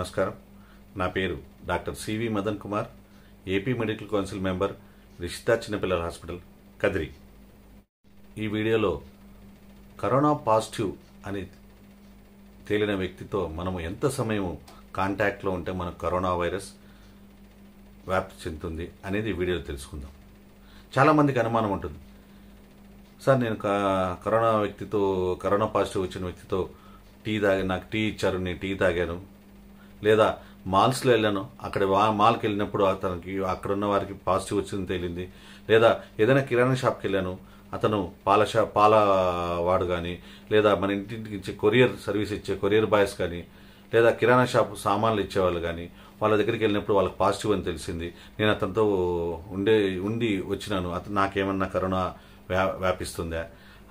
నమస్కారం నా పేరు doctor C V Madan Kumar AP medical council member Rishita చిన్నపిల్లల హాస్పిటల్ కదిరి ఈ వీడియోలో కరోనా పాజిటివ్ అని తేలిన వ్యక్తితో మనం ఎంత సమయం కాంటాక్ట్లో ఉంటే మనకు కరోనా వైరస్ వ్యాప్తి చెందుతుంది అనేది వీడియోలో తెలుసుకుందాం చాలామందికి అనుమానం ఉంటుంది సార్ నేను కరోనా వ్యక్తితో కరోనా పాజిటివ్ వచ్చిన వ్యక్తితో టీ తాగా నాకు టీ ఇచ్చారు నేను టీ తాగాను లేదా మాల్స్లో వెళ్ళాను అక్కడ మాల్కి వెళ్ళినప్పుడు అతనికి అక్కడ ఉన్న వారికి పాజిటివ్ వచ్చిందని తేలింది లేదా ఏదైనా కిరాణా షాప్కి వెళ్ళాను అతను పాల షా పాల వాడు కానీ లేదా మన ఇంటింటికి ఇచ్చే కొరియర్ సర్వీస్ ఇచ్చే కొరియర్ బాయ్స్ కానీ లేదా కిరాణా షాప్ సామాన్లు ఇచ్చేవాళ్ళు కానీ వాళ్ళ దగ్గరికి వెళ్ళినప్పుడు వాళ్ళకి పాజిటివ్ అని తెలిసింది నేను అతనితో ఉండే ఉండి వచ్చినాను అతను నాకేమన్నా కరోనా వ్యా వ్యాపిస్తుందా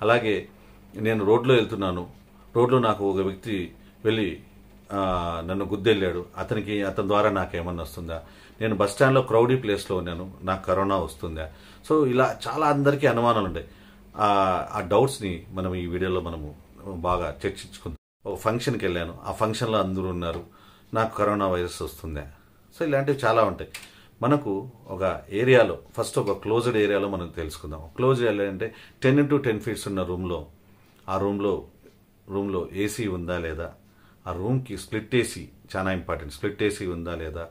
అలాగే నేను రోడ్లో వెళ్తున్నాను రోడ్లో నాకు ఒక వ్యక్తి వెళ్ళి నన్ను గుద్దెళ్ళాడు అతనికి అతని ద్వారా నాకు ఏమన్నా వస్తుందా నేను బస్ స్టాండ్లో క్రౌడీ ప్లేస్లో ఉన్నాను నాకు కరోనా వస్తుందా సో ఇలా చాలా అందరికీ అనుమానాలు ఉంటాయి ఆ డౌట్స్ని మనం ఈ వీడియోలో మనము బాగా చర్చించుకుందాం ఒక ఫంక్షన్కి వెళ్ళాను ఆ ఫంక్షన్లో అందరూ ఉన్నారు నాకు కరోనా వైరస్ వస్తుందా సో ఇలాంటివి చాలా ఉంటాయి మనకు ఒక ఏరియాలో ఫస్ట్ ఒక క్లోజ్డ్ ఏరియాలో మనం తెలుసుకుందాం క్లోజ్డ్ ఏరియా అంటే టెన్ టు టెన్ ఫీట్స్ ఉన్న రూమ్లో ఆ రూమ్లో రూమ్లో ఏసీ ఉందా లేదా ఆ రూమ్కి స్ప్లిట్ ఏసీ చాలా ఇంపార్టెంట్ స్ప్లిట్ ఏసీ ఉందా లేదా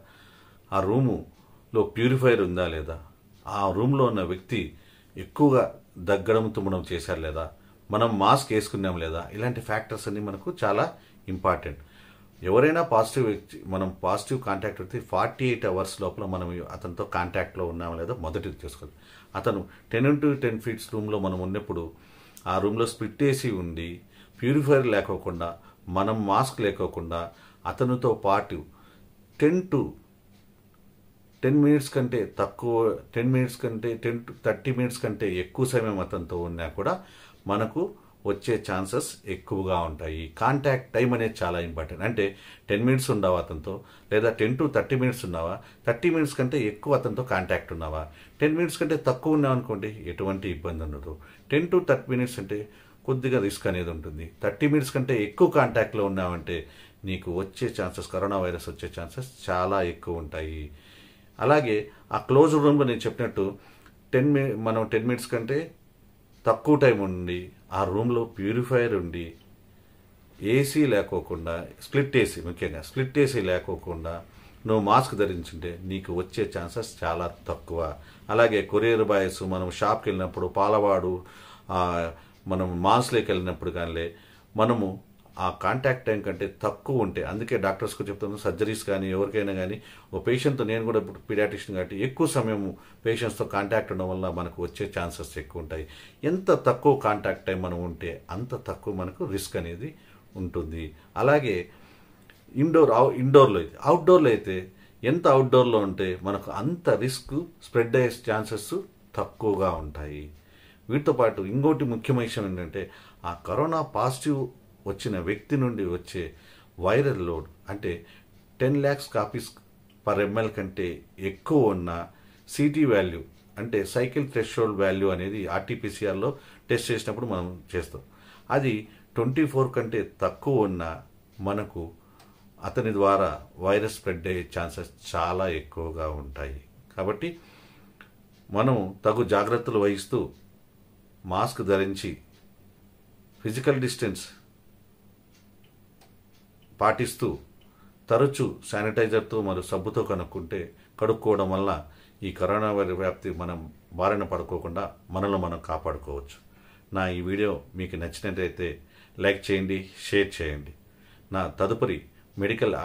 ఆ రూములో ప్యూరిఫైర్ ఉందా లేదా ఆ రూమ్లో ఉన్న వ్యక్తి ఎక్కువగా దగ్గడం తుమ్మడం చేశారు లేదా మనం మాస్క్ వేసుకున్నాం లేదా ఇలాంటి ఫ్యాక్టర్స్ అన్ని మనకు చాలా ఇంపార్టెంట్ ఎవరైనా పాజిటివ్ వ్యక్తి మనం పాజిటివ్ కాంటాక్ట్ అయితే ఫార్టీ ఎయిట్ అవర్స్ లోపల మనం అతనితో కాంటాక్ట్లో ఉన్నాం లేదా మొదటిది చేసుకోవాలి అతను టెన్ టు టెన్ ఫీట్స్ రూమ్లో మనం ఉన్నప్పుడు ఆ రూమ్లో స్ప్లిట్ ఏసీ ఉండి ప్యూరిఫైర్ లేకోకుండా మనం మాస్క్ లేకోకుండా అతనితో పాటు టెన్ టు టెన్ మినిట్స్ కంటే తక్కువ టెన్ మినిట్స్ కంటే టెన్ టు థర్టీ మినిట్స్ కంటే ఎక్కువ సమయం అతనితో ఉన్నా కూడా మనకు వచ్చే ఛాన్సెస్ ఎక్కువగా ఉంటాయి కాంటాక్ట్ టైం అనేది చాలా ఇంపార్టెంట్ అంటే టెన్ మినిట్స్ ఉన్నావా అతనితో లేదా టెన్ టు థర్టీ మినిట్స్ ఉన్నావా థర్టీ మినిట్స్ కంటే ఎక్కువ అతనితో కాంటాక్ట్ ఉన్నావా టెన్ మినిట్స్ కంటే తక్కువ ఉన్నావు అనుకోండి ఎటువంటి ఇబ్బంది ఉండదు టెన్ టు థర్టీ మినిట్స్ అంటే కొద్దిగా రిస్క్ అనేది ఉంటుంది థర్టీ మినిట్స్ కంటే ఎక్కువ కాంటాక్ట్లో ఉన్నామంటే నీకు వచ్చే ఛాన్సెస్ కరోనా వైరస్ వచ్చే ఛాన్సెస్ చాలా ఎక్కువ ఉంటాయి అలాగే ఆ క్లోజ్ రూమ్లో నేను చెప్పినట్టు టెన్ మినిట్ మనం టెన్ మినిట్స్ కంటే తక్కువ టైం ఉండి ఆ రూమ్లో ప్యూరిఫైయర్ ఉండి ఏసీ లేకోకుండా స్ప్లిట్ ఏసీ ముఖ్యంగా స్ప్లిట్ ఏసీ లేకోకుండా నువ్వు మాస్క్ ధరించుంటే నీకు వచ్చే ఛాన్సెస్ చాలా తక్కువ అలాగే కొరియర్ బాయ్స్ మనం షాప్కి వెళ్ళినప్పుడు పాలవాడు మనం మాస్లోకి వెళ్ళినప్పుడు కానీ మనము ఆ కాంటాక్ట్ టైం కంటే తక్కువ ఉంటే అందుకే డాక్టర్స్కు చెప్తాను సర్జరీస్ కానీ ఎవరికైనా కానీ ఓ పేషెంట్తో నేను కూడా ఇప్పుడు పీడియాటిషన్ కాబట్టి ఎక్కువ సమయం పేషెంట్స్తో కాంటాక్ట్ ఉండడం వల్ల మనకు వచ్చే ఛాన్సెస్ ఎక్కువ ఉంటాయి ఎంత తక్కువ కాంటాక్ట్ టైం మనం ఉంటే అంత తక్కువ మనకు రిస్క్ అనేది ఉంటుంది అలాగే ఇండోర్ ఇండోర్లో అయితే అవుట్డోర్లో అయితే ఎంత అవుట్డోర్లో ఉంటే మనకు అంత రిస్క్ స్ప్రెడ్ అయ్యే ఛాన్సెస్ తక్కువగా ఉంటాయి వీటితో పాటు ఇంకోటి ముఖ్యమైన విషయం ఏంటంటే ఆ కరోనా పాజిటివ్ వచ్చిన వ్యక్తి నుండి వచ్చే వైరల్ లోడ్ అంటే ten lakhs copies per ML కంటే ఎక్కువ ఉన్న సిటీ వాల్యూ అంటే సైకిల్ థ్రెషోల్డ్ వాల్యూ అనేది ఆర్టీపీసీఆర్లో టెస్ట్ చేసినప్పుడు మనం చేస్తాం అది ట్వంటీ ఫోర్ కంటే తక్కువ ఉన్న మనకు అతని ద్వారా వైరస్ స్ప్రెడ్ అయ్యే ఛాన్సెస్ చాలా ఎక్కువగా ఉంటాయి కాబట్టి మనం తగు జాగ్రత్తలు వహిస్తూ మాస్క్ ధరించి ఫిజికల్ డిస్టెన్స్ పాటిస్తూ తరచూ శానిటైజర్తో మరియు సబ్బుతో కనుక్కుంటే కడుక్కోవడం వల్ల ఈ కరోనా వైరస్ వ్యాప్తి మనం బారిన పడుకోకుండా మనల్ని మనం కాపాడుకోవచ్చు నా ఈ వీడియో మీకు నచ్చినట్టయితే లైక్ చేయండి షేర్ చేయండి నా తదుపరి మెడికల్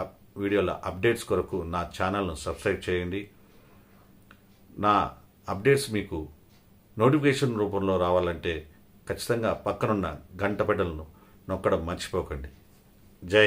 వీడియోల అప్డేట్స్ కొరకు నా ఛానల్ను సబ్స్క్రైబ్ చేయండి నా అప్డేట్స్ మీకు నోటిఫికేషన్ రూపంలో రావాలంటే ఖచ్చితంగా పక్కనున్న గంట పెడలను నొక్కడం మర్చిపోకండి జై